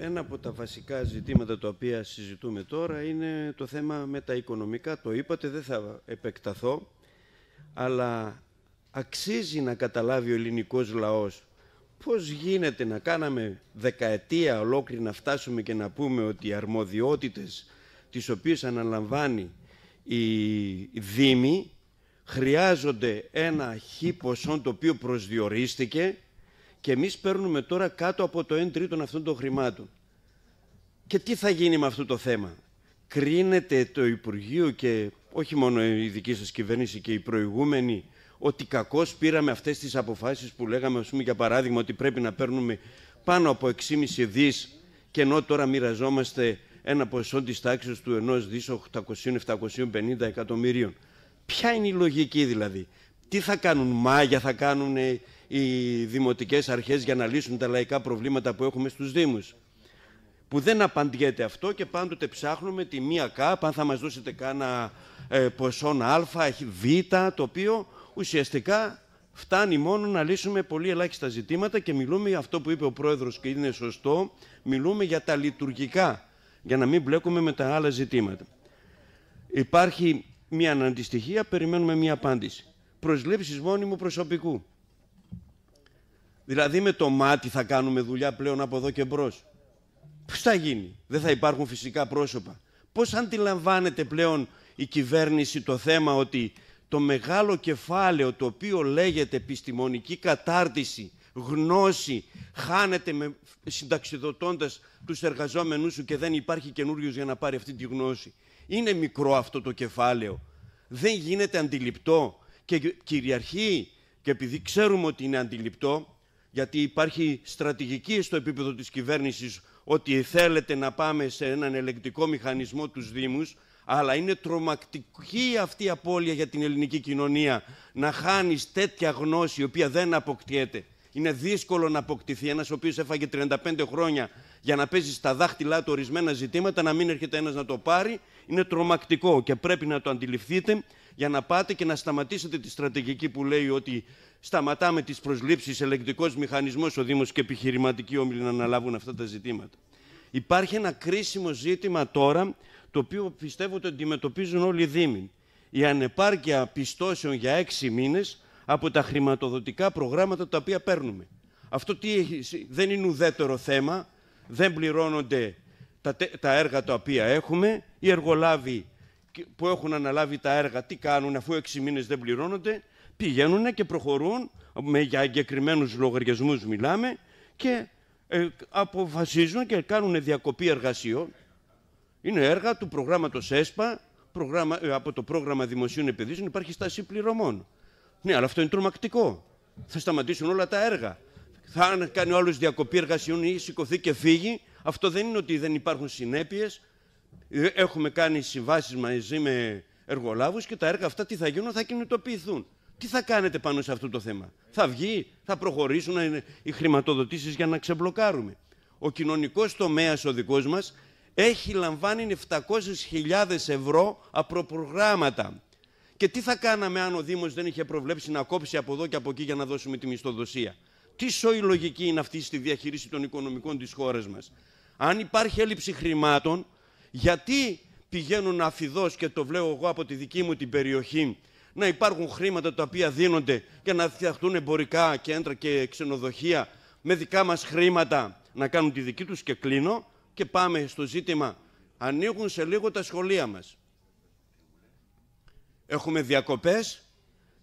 Ένα από τα βασικά ζητήματα τα οποία συζητούμε τώρα είναι το θέμα με τα οικονομικά. Το είπατε, δεν θα επεκταθώ, αλλά αξίζει να καταλάβει ο ελληνικός λαός πώς γίνεται να κάναμε δεκαετία ολόκληρη να φτάσουμε και να πούμε ότι οι αρμοδιότητες τις οποίες αναλαμβάνει η Δήμη χρειάζονται ένα χι το οποίο προσδιορίστηκε και εμείς παίρνουμε τώρα κάτω από το 1 τρίτον αυτών των χρημάτων. Και τι θα γίνει με αυτό το θέμα. Κρίνεται το Υπουργείο και όχι μόνο η δική σας κυβέρνηση και οι προηγούμενοι ότι κακώς πήραμε αυτές τις αποφάσεις που λέγαμε, ας πούμε, για παράδειγμα, ότι πρέπει να παίρνουμε πάνω από 6,5 δις και ενώ τώρα μοιραζόμαστε ένα ποσό της τάξης του 1 δις 800-750 εκατομμυρίων. Ποια είναι η λογική δηλαδή. Τι θα κάνουν μάγια, θα κάνουν οι δημοτικές αρχές για να λύσουν τα λαϊκά προβλήματα που έχουμε στους Δήμους. Που δεν απαντιέται αυτό και πάντοτε ψάχνουμε τη μία ΚΑΠ, αν θα μας δώσετε κάνα ε, ποσόν Α, Β, το οποίο ουσιαστικά φτάνει μόνο να λύσουμε πολύ ελάχιστα ζητήματα και μιλούμε για αυτό που είπε ο Πρόεδρος και είναι σωστό, μιλούμε για τα λειτουργικά, για να μην μπλέκουμε με τα άλλα ζητήματα. Υπάρχει μια αναντιστοιχία, περιμένουμε μια απάντηση. Προσλήψεις μόνιμου προσωπικού. Δηλαδή με το μάτι θα κάνουμε δουλειά πλέον από εδώ και μπρος. Πώς θα γίνει, δεν θα υπάρχουν φυσικά πρόσωπα. Πώς αντιλαμβάνεται πλέον η κυβέρνηση το θέμα ότι το μεγάλο κεφάλαιο το οποίο λέγεται επιστημονική κατάρτιση, γνώση, χάνεται με συνταξιδοτώντας τους εργαζόμενους σου και δεν υπάρχει καινούριο για να πάρει αυτή τη γνώση. Είναι μικρό αυτό το κεφάλαιο. Δεν γίνεται αντιληπτό και κυριαρχεί και επειδή ξέρουμε ότι είναι αντιληπτό, γιατί υπάρχει στρατηγική στο επίπεδο της κυβέρνησης ότι θέλετε να πάμε σε έναν ελεγκτικό μηχανισμό τους Δήμους, αλλά είναι τρομακτική αυτή η απώλεια για την ελληνική κοινωνία να χάνεις τέτοια γνώση η οποία δεν αποκτιέται. Είναι δύσκολο να αποκτηθεί ένας ο οποίος έφαγε 35 χρόνια για να παίζει στα δάχτυλά του ορισμένα ζητήματα, να μην έρχεται ένας να το πάρει. Είναι τρομακτικό και πρέπει να το αντιληφθείτε για να πάτε και να σταματήσετε τη στρατηγική που λέει ότι σταματάμε τις προσλήψεις, ελεγκτικός μηχανισμός, ο Δήμος και επιχειρηματικοί όμιλοι να αναλάβουν αυτά τα ζητήματα. Υπάρχει ένα κρίσιμο ζήτημα τώρα, το οποίο πιστεύω ότι αντιμετωπίζουν όλοι οι Δήμοι. Η ανεπάρκεια πιστώσεων για έξι μήνες από τα χρηματοδοτικά προγράμματα τα οποία παίρνουμε. Αυτό τι έχει, δεν είναι ουδέτερο θέμα, δεν πληρώνονται τα, τα έργα τα οποία έχουμε, οι εργολάβοι που έχουν αναλάβει τα έργα, τι κάνουν αφού έξι μήνες δεν πληρώνονται, πηγαίνουν και προχωρούν, με, για εγκεκριμένους λογαριασμούς μιλάμε, και ε, αποφασίζουν και κάνουν διακοπή εργασιών. Είναι έργα του προγράμματος ΕΣΠΑ, προγράμμα, ε, από το πρόγραμμα δημοσίων επενδύσεων υπάρχει στάση πληρωμών. Ναι, αλλά αυτό είναι τρομακτικό. Θα σταματήσουν όλα τα έργα. Θα κάνει ο άλλος διακοπή εργασιών ή σηκωθεί και φύγει, αυτό δεν είναι ότι δεν υπάρχουν συνέπειες, ε, έχουμε κάνει συμβάσεις μαζί με εργολάβους και τα έργα αυτά τι θα γίνουν, θα κινητοποιηθούν. Τι θα κάνετε πάνω σε αυτό το θέμα. Θα βγει, θα προχωρήσουν ε, οι χρηματοδοτήσεις για να ξεμπλοκάρουμε. Ο κοινωνικός τομέας ο δικός μας έχει λαμβάνει 700.000 ευρώ από προγράμματα. Και τι θα κάναμε αν ο Δήμος δεν είχε προβλέψει να κόψει από εδώ και από εκεί για να δώσουμε τη μισθοδοσία. Τι σόη λογική είναι αυτή στη διαχείριση των οικονομικών της χώρας μας. Αν υπάρχει έλλειψη χρημάτων, γιατί πηγαίνουν αφιδώς και το βλέπω εγώ από τη δική μου την περιοχή να υπάρχουν χρήματα τα οποία δίνονται για να φτιαχτούν εμπορικά κέντρα και ξενοδοχεία με δικά μας χρήματα να κάνουν τη δική τους και κλείνω και πάμε στο ζήτημα ανοίγουν σε λίγο τα σχολεία μας. Έχουμε διακοπές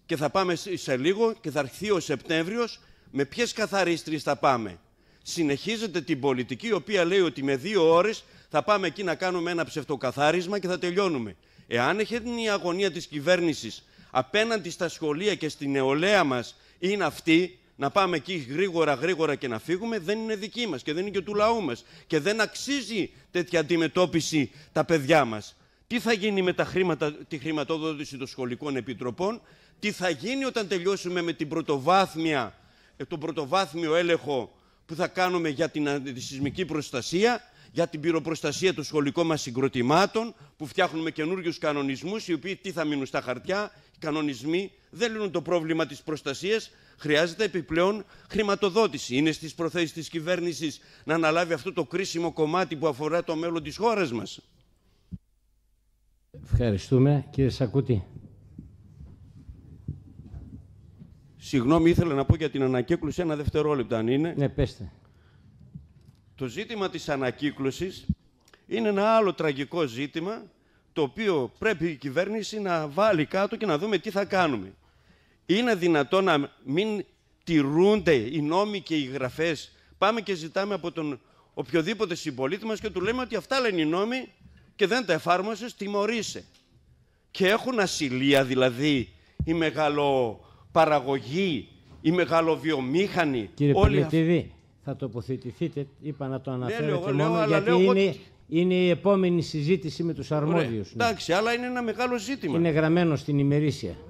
και θα πάμε σε λίγο και θα έρθει ο Σεπτέμβριος με ποιες καθαρίστρες θα πάμε. Συνεχίζεται την πολιτική η οποία λέει ότι με δύο ώρες θα πάμε εκεί να κάνουμε ένα ψευτοκαθάρισμα και θα τελειώνουμε. Εάν έχετε η αγωνία της κυβέρνησης απέναντι στα σχολεία και στη νεολαία μας είναι αυτή, να πάμε εκεί γρήγορα γρήγορα και να φύγουμε, δεν είναι δική μας και δεν είναι και του λαού μας. Και δεν αξίζει τέτοια αντιμετώπιση τα παιδιά μας. Τι θα γίνει με τα χρήματα, τη χρηματοδότηση των σχολικών επιτροπών, τι θα γίνει όταν τελειώσουμε με την πρωτοβάθμια, ε, τον πρωτοβάθμιο έλεγχο που θα κάνουμε για την αντισυσμική προστασία για την πυροπροστασία των σχολικών μας συγκροτημάτων, που φτιάχνουμε καινούριους κανονισμούς, οι οποίοι τι θα μείνουν στα χαρτιά, οι κανονισμοί δεν λύνουν το πρόβλημα της προστασίας, χρειάζεται επιπλέον χρηματοδότηση. Είναι στις προθέσεις της κυβέρνησης να αναλάβει αυτό το κρίσιμο κομμάτι που αφορά το μέλλον της χώρας μας. Ευχαριστούμε. Κύριε Σακούτη. Συγγνώμη, ήθελα να πω για την ανακύκλωση ένα δευτερόλεπτο αν είναι. Ναι, πέστε. Το ζήτημα της ανακύκλωσης είναι ένα άλλο τραγικό ζήτημα το οποίο πρέπει η κυβέρνηση να βάλει κάτω και να δούμε τι θα κάνουμε. Είναι δυνατό να μην τηρούνται οι νόμοι και οι γραφές. Πάμε και ζητάμε από τον οποιοδήποτε συμπολίτη μας και του λέμε ότι αυτά λένε οι νόμοι και δεν τα εφάρμοσες, τιμωρήσε. Και έχουν ασυλία δηλαδή οι μεγαλοπαραγωγοί, οι μεγαλοβιομήχανοι. Κύριε θα τοποθετηθείτε. Είπα να το αναφέρετε ναι, μόνο γιατί είναι, είναι η επόμενη συζήτηση με τους αρμόδιους. εντάξει, αλλά είναι ένα μεγάλο ζήτημα. Είναι γραμμένο στην ημερήσια.